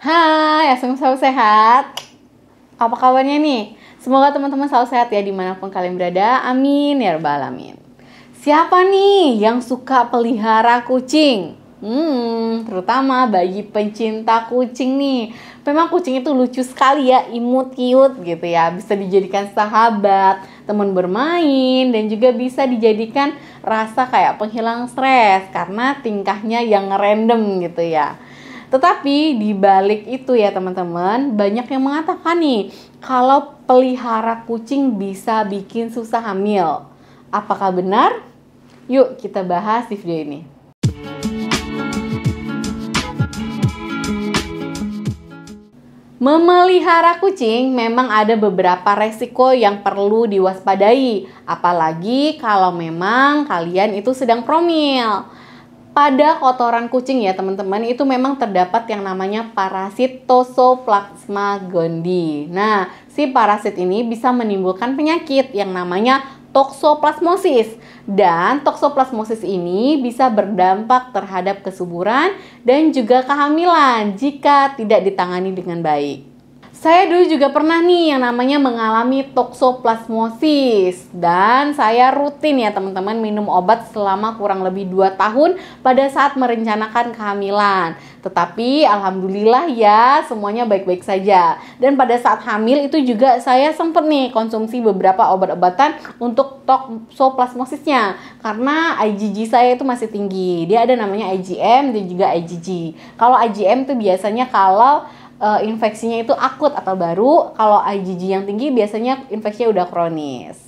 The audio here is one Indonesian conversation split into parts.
Hai, asam selalu sehat. Apa kabarnya nih? Semoga teman-teman selalu sehat ya dimanapun kalian berada. Amin ya rabbal alamin. Siapa nih yang suka pelihara kucing? Hmm, terutama bagi pencinta kucing nih. Memang kucing itu lucu sekali ya, imut, kiut gitu ya. Bisa dijadikan sahabat, teman bermain, dan juga bisa dijadikan rasa kayak penghilang stres karena tingkahnya yang random gitu ya. Tetapi di balik itu ya teman-teman, banyak yang mengatakan nih kalau pelihara kucing bisa bikin susah hamil. Apakah benar? Yuk kita bahas di video ini. Memelihara kucing memang ada beberapa resiko yang perlu diwaspadai, apalagi kalau memang kalian itu sedang promil. Pada kotoran kucing ya teman-teman itu memang terdapat yang namanya parasit Toxoplasma gondii. Nah, si parasit ini bisa menimbulkan penyakit yang namanya toxoplasmosis Dan toxoplasmosis ini bisa berdampak terhadap kesuburan dan juga kehamilan jika tidak ditangani dengan baik. Saya dulu juga pernah nih yang namanya mengalami toksoplasmosis dan saya rutin ya teman-teman minum obat selama kurang lebih 2 tahun pada saat merencanakan kehamilan. Tetapi alhamdulillah ya semuanya baik-baik saja. Dan pada saat hamil itu juga saya sempat nih konsumsi beberapa obat-obatan untuk toksoplasmosisnya karena IgG saya itu masih tinggi. Dia ada namanya IgM dan juga IgG. Kalau IgM itu biasanya kalau uh, infeksinya itu akut atau baru. Kalau IgG yang tinggi biasanya infeksinya udah kronis.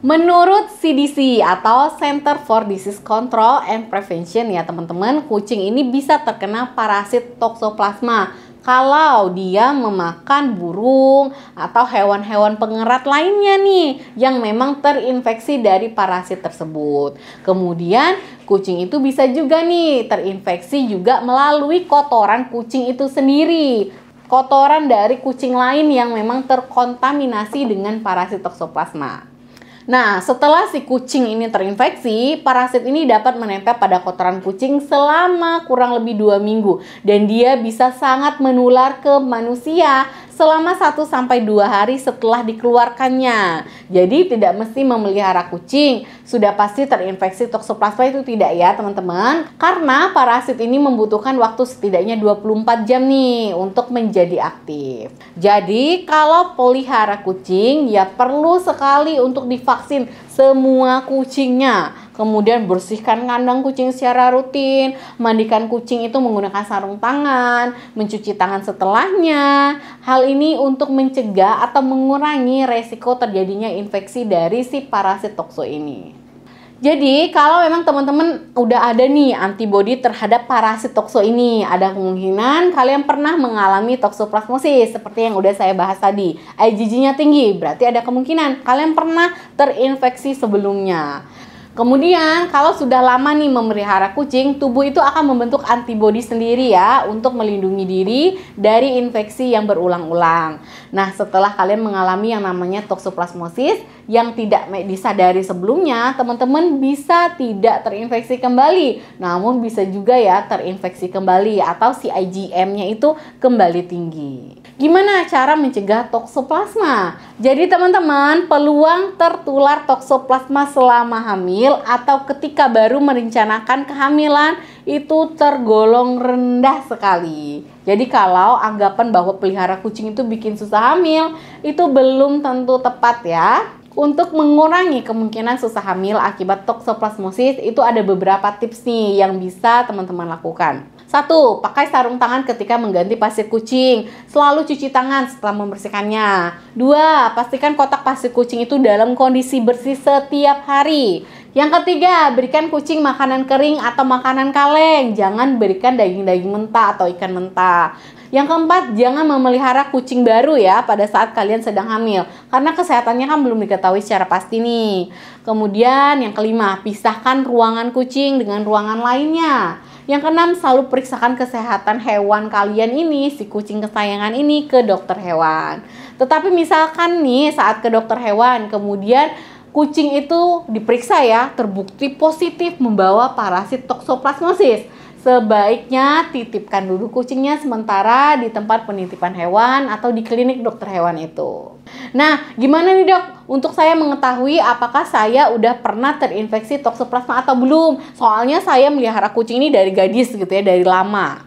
Menurut CDC atau Center for Disease Control and Prevention ya teman-teman, kucing ini bisa terkena parasit toxoplasma kalau dia memakan burung atau hewan-hewan pengerat lainnya nih yang memang terinfeksi dari parasit tersebut. Kemudian kucing itu bisa juga nih terinfeksi juga melalui kotoran kucing itu sendiri. Kotoran dari kucing lain yang memang terkontaminasi dengan parasit toksoplasma. Nah, setelah si kucing ini terinfeksi, parasit ini dapat menempel pada kotoran kucing selama kurang lebih dua minggu dan dia bisa sangat menular ke manusia selama 1 sampai 2 hari setelah dikeluarkannya. Jadi tidak mesti memelihara kucing, sudah pasti terinfeksi toksoplasma itu tidak ya, teman-teman. Karena parasit ini membutuhkan waktu setidaknya 24 jam nih untuk menjadi aktif. Jadi kalau pelihara kucing ya perlu sekali untuk divaksin semua kucingnya Kemudian bersihkan kandang kucing secara rutin, mandikan kucing itu menggunakan sarung tangan, mencuci tangan setelahnya. Hal ini untuk mencegah atau mengurangi resiko terjadinya infeksi dari si parasit tokso ini. Jadi kalau memang teman-teman udah ada nih antibodi terhadap parasit tokso ini, ada kemungkinan kalian pernah mengalami toksoplasmosis seperti yang udah saya bahas tadi. IgG-nya tinggi, berarti ada kemungkinan kalian pernah terinfeksi sebelumnya. Kemudian kalau sudah lama nih memelihara kucing, tubuh itu akan membentuk antibodi sendiri ya untuk melindungi diri dari infeksi yang berulang-ulang. Nah, setelah kalian mengalami yang namanya toksoplasmosis, yang tidak disadari sebelumnya, teman-teman bisa tidak terinfeksi kembali. Namun bisa juga ya terinfeksi kembali atau si IgM-nya itu kembali tinggi. Gimana cara mencegah toksoplasma? Jadi teman-teman, peluang tertular toksoplasma selama hamil atau ketika baru merencanakan kehamilan itu tergolong rendah sekali. Jadi kalau anggapan bahwa pelihara kucing itu bikin susah hamil, itu belum tentu tepat ya. Untuk mengurangi kemungkinan susah hamil akibat toksoplasmosis itu ada beberapa tips nih yang bisa teman-teman lakukan. Satu, pakai sarung tangan ketika mengganti pasir kucing. Selalu cuci tangan setelah membersihkannya. Dua, pastikan kotak pasir kucing itu dalam kondisi bersih setiap hari. Yang ketiga, berikan kucing makanan kering atau makanan kaleng. Jangan berikan daging-daging mentah atau ikan mentah. Yang keempat, jangan memelihara kucing baru ya pada saat kalian sedang hamil karena kesehatannya kan belum diketahui secara pasti nih. Kemudian yang kelima, pisahkan ruangan kucing dengan ruangan lainnya. Yang keenam, selalu periksakan kesehatan hewan kalian ini, si kucing kesayangan ini ke dokter hewan. Tetapi misalkan nih saat ke dokter hewan, kemudian kucing itu diperiksa ya terbukti positif membawa parasit toksoplasmosis. Sebaiknya titipkan dulu kucingnya sementara di tempat penitipan hewan atau di klinik dokter hewan itu. Nah, gimana nih dok? Untuk saya mengetahui apakah saya udah pernah terinfeksi toksoplasma atau belum? Soalnya saya melihara kucing ini dari gadis gitu ya, dari lama.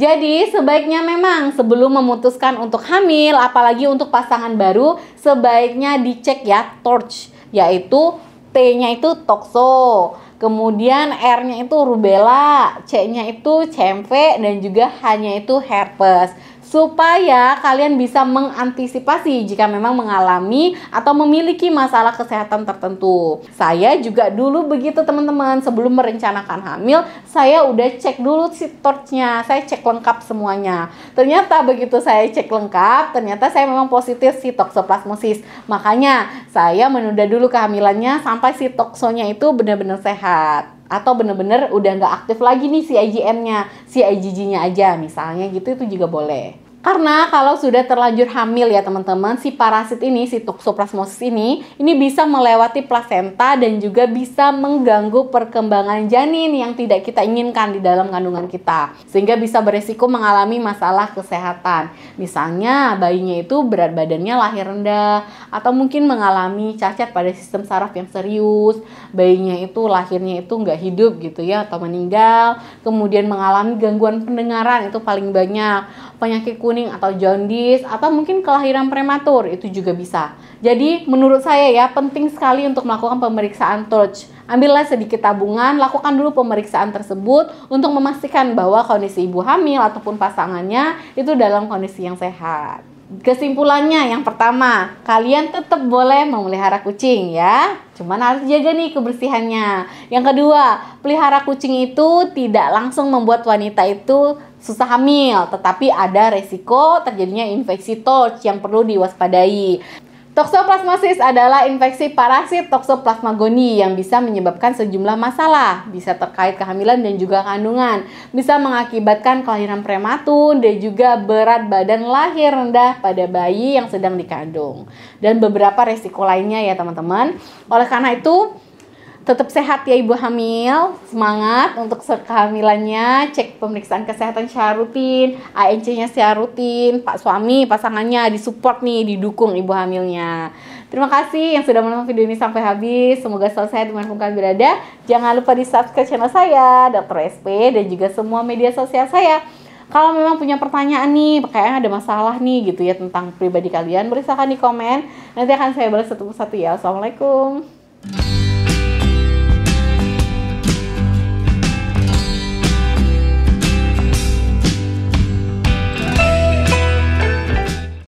Jadi sebaiknya memang sebelum memutuskan untuk hamil apalagi untuk pasangan baru sebaiknya dicek ya torch yaitu T-nya itu tokso, kemudian R-nya itu rubella, C-nya itu CMV dan juga H-nya itu herpes supaya kalian bisa mengantisipasi jika memang mengalami atau memiliki masalah kesehatan tertentu. Saya juga dulu begitu teman-teman sebelum merencanakan hamil, saya udah cek dulu si torchnya, saya cek lengkap semuanya. Ternyata begitu saya cek lengkap, ternyata saya memang positif si sitoksoplasmosis. Makanya saya menunda dulu kehamilannya sampai si toksonya itu benar-benar sehat atau benar-benar udah nggak aktif lagi nih si IgM-nya, si IgG-nya aja misalnya gitu itu juga boleh. Karena kalau sudah terlanjur hamil ya teman-teman, si parasit ini, si toxoplasmosis ini, ini bisa melewati plasenta dan juga bisa mengganggu perkembangan janin yang tidak kita inginkan di dalam kandungan kita. Sehingga bisa beresiko mengalami masalah kesehatan. Misalnya bayinya itu berat badannya lahir rendah atau mungkin mengalami cacat pada sistem saraf yang serius, bayinya itu lahirnya itu nggak hidup gitu ya atau meninggal, kemudian mengalami gangguan pendengaran itu paling banyak penyakit kuning atau jaundice atau mungkin kelahiran prematur itu juga bisa. Jadi menurut saya ya penting sekali untuk melakukan pemeriksaan touch. Ambillah sedikit tabungan, lakukan dulu pemeriksaan tersebut untuk memastikan bahwa kondisi ibu hamil ataupun pasangannya itu dalam kondisi yang sehat. Kesimpulannya yang pertama, kalian tetap boleh memelihara kucing ya. Cuman harus jaga nih kebersihannya. Yang kedua, pelihara kucing itu tidak langsung membuat wanita itu susah hamil, tetapi ada resiko terjadinya infeksi touch yang perlu diwaspadai. Toxoplasmosis adalah infeksi parasit Toxoplasma gondii yang bisa menyebabkan sejumlah masalah, bisa terkait kehamilan dan juga kandungan, bisa mengakibatkan kelahiran prematur dan juga berat badan lahir rendah pada bayi yang sedang dikandung, dan beberapa resiko lainnya ya teman-teman. Oleh karena itu, tetap sehat ya ibu hamil, semangat untuk kehamilannya, cek pemeriksaan kesehatan secara rutin, ANC-nya secara rutin, pak suami, pasangannya disupport nih, didukung ibu hamilnya. Terima kasih yang sudah menonton video ini sampai habis. Semoga selesai dengan pun berada. Jangan lupa di subscribe channel saya, Dr. SP, dan juga semua media sosial saya. Kalau memang punya pertanyaan nih, kayaknya ada masalah nih gitu ya tentang pribadi kalian, boleh silahkan di komen. Nanti akan saya balas satu persatu ya. Assalamualaikum.